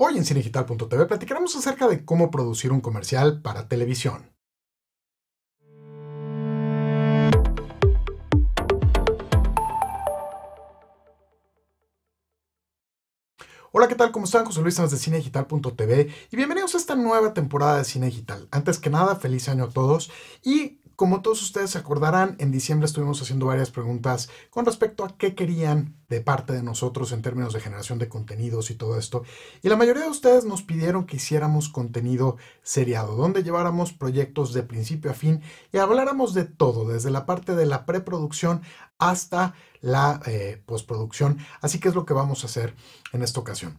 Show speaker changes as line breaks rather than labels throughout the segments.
Hoy en cinegital.tv platicaremos acerca de cómo producir un comercial para televisión. Hola, ¿qué tal? ¿Cómo están? José Luis de cinegital.tv y bienvenidos a esta nueva temporada de Cine Digital. Antes que nada, feliz año a todos y como todos ustedes se acordarán, en diciembre estuvimos haciendo varias preguntas con respecto a qué querían de parte de nosotros en términos de generación de contenidos y todo esto. Y la mayoría de ustedes nos pidieron que hiciéramos contenido seriado, donde lleváramos proyectos de principio a fin y habláramos de todo, desde la parte de la preproducción hasta la eh, postproducción. Así que es lo que vamos a hacer en esta ocasión.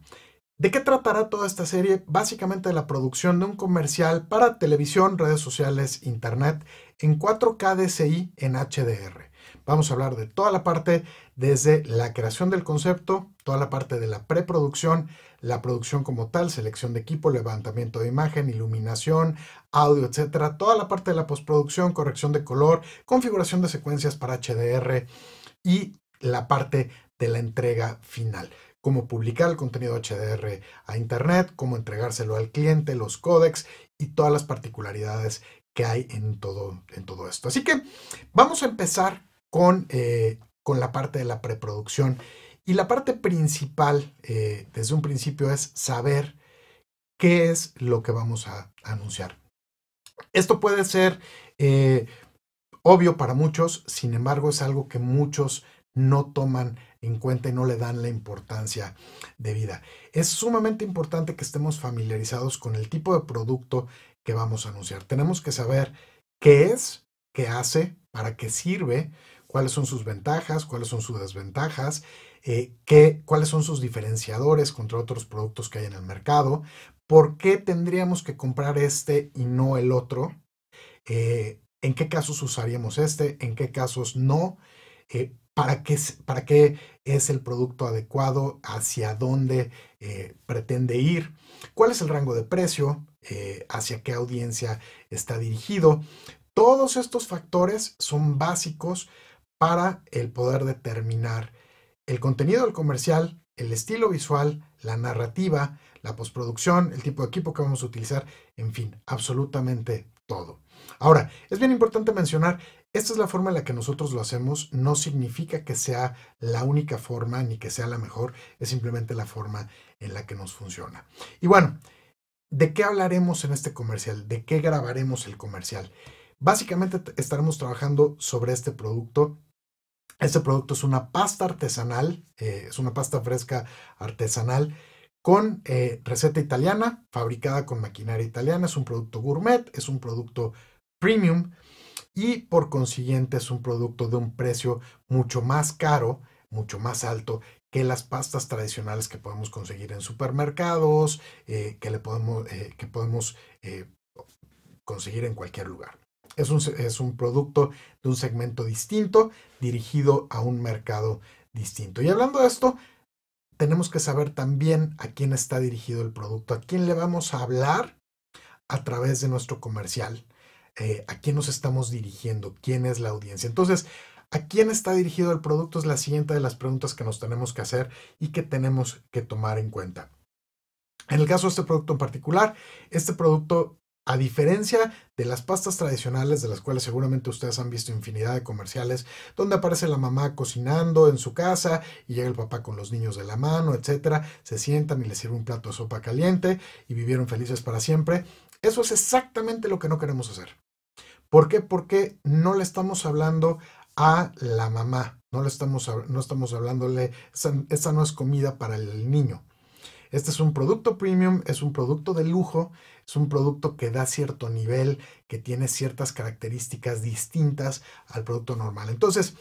¿De qué tratará toda esta serie? Básicamente de la producción de un comercial para televisión, redes sociales, internet, en 4K DCI en HDR. Vamos a hablar de toda la parte, desde la creación del concepto, toda la parte de la preproducción, la producción como tal, selección de equipo, levantamiento de imagen, iluminación, audio, etcétera, toda la parte de la postproducción, corrección de color, configuración de secuencias para HDR y la parte de la entrega final cómo publicar el contenido HDR a Internet, cómo entregárselo al cliente, los códex y todas las particularidades que hay en todo, en todo esto. Así que vamos a empezar con, eh, la parte de la preproducción. Y la parte principal eh, desde un principio es saber qué es lo que vamos a anunciar. Esto puede ser eh, obvio para muchos, sin embargo es algo que muchos no toman en cuenta y no le dan la importancia de vida. Es sumamente importante que estemos familiarizados con el tipo de producto que vamos a anunciar. Tenemos que saber qué es, qué hace, para qué sirve, cuáles son sus ventajas, cuáles son sus desventajas, eh, qué, cuáles son sus diferenciadores contra otros productos que hay en el mercado, por qué tendríamos que comprar este y no el otro, eh, en qué casos usaríamos este, en qué casos no, eh, para qué, es el producto adecuado, hacia dónde eh, pretende ir, cuál es el rango de precio, eh, hacia qué audiencia está dirigido. Todos estos factores son básicos para el poder determinar el contenido del comercial, el estilo visual, la narrativa, la postproducción, el tipo de equipo que vamos a utilizar, en fin, absolutamente todo. Ahora, es bien importante mencionar esta es la forma en la que nosotros lo hacemos, no significa que sea la única forma ni que sea la mejor, es simplemente la forma en la que nos funciona. Y bueno, ¿de qué hablaremos en este comercial? ¿De qué grabaremos el comercial? Básicamente estaremos trabajando sobre este producto. Este producto es una pasta artesanal, eh, es una pasta fresca artesanal con eh, receta italiana, fabricada con maquinaria italiana, es un producto gourmet, es un producto premium y por consiguiente es un producto de un precio mucho más caro, mucho más alto que las pastas tradicionales que podemos conseguir en supermercados, eh, que, le podemos, eh, que podemos eh, conseguir en cualquier lugar. es un producto de un segmento distinto, dirigido a un mercado distinto. Y hablando de esto, tenemos que saber también a quién está dirigido el producto, a quién le vamos a hablar a través de nuestro comercial, eh, a quién nos estamos dirigiendo, quién es la audiencia. Entonces, ¿a quién está dirigido el producto? Es la siguiente de las preguntas que nos tenemos que hacer y que tenemos que tomar en cuenta. En el caso de este producto en particular, este producto a diferencia de las pastas tradicionales, de las cuales seguramente ustedes han visto infinidad de comerciales, donde aparece la mamá cocinando en su casa y llega el papá con los niños de la mano, etcétera, se sientan y les sirve un plato de sopa caliente y vivieron felices para siempre. Eso es exactamente lo que no queremos hacer. ¿Por qué? Porque no le estamos hablando a la mamá, no, le estamos, no estamos hablándole, esta no es comida para el niño. Este es un producto premium, es un producto de lujo, es un producto que da cierto nivel, que tiene ciertas características distintas al producto normal. Entonces,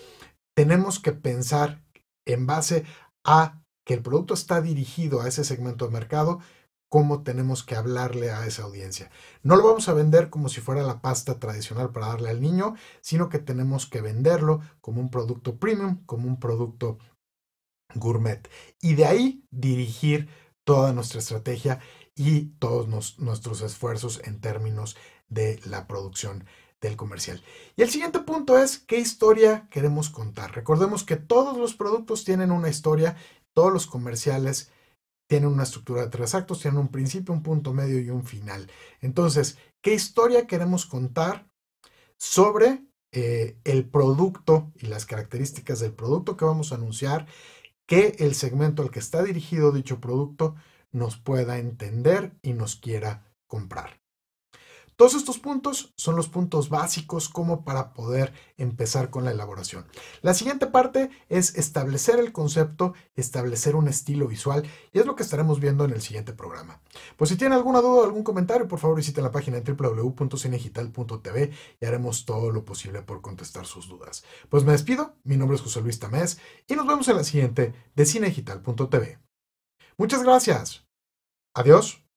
tenemos que pensar en base a que el producto está dirigido a ese segmento de mercado cómo tenemos que hablarle a esa audiencia. No lo vamos a vender como si fuera la pasta tradicional para darle al niño, sino que tenemos que venderlo como un producto premium, como un producto gourmet. Y de ahí dirigir toda nuestra estrategia y todos nuestros esfuerzos en términos de la producción del comercial. Y el siguiente punto es qué historia queremos contar. Recordemos que todos los productos tienen una historia, todos los comerciales tienen una estructura de tres actos, tienen un principio, un punto medio y un final. Entonces, ¿qué historia queremos contar sobre eh, el producto y las características del producto que vamos a anunciar? Que el segmento al que está dirigido dicho producto nos pueda entender y nos quiera comprar. Todos estos puntos son los puntos básicos como para poder empezar con la elaboración. La siguiente parte es establecer el concepto, establecer un estilo visual y es lo que estaremos viendo en el siguiente programa. Pues si tienen alguna duda o algún comentario, por favor visiten la página www.cinegital.tv y haremos todo lo posible por contestar sus dudas. Pues me despido, mi nombre es José Luis Tamés y nos vemos en la siguiente de cinegital.tv. Muchas gracias. Adiós.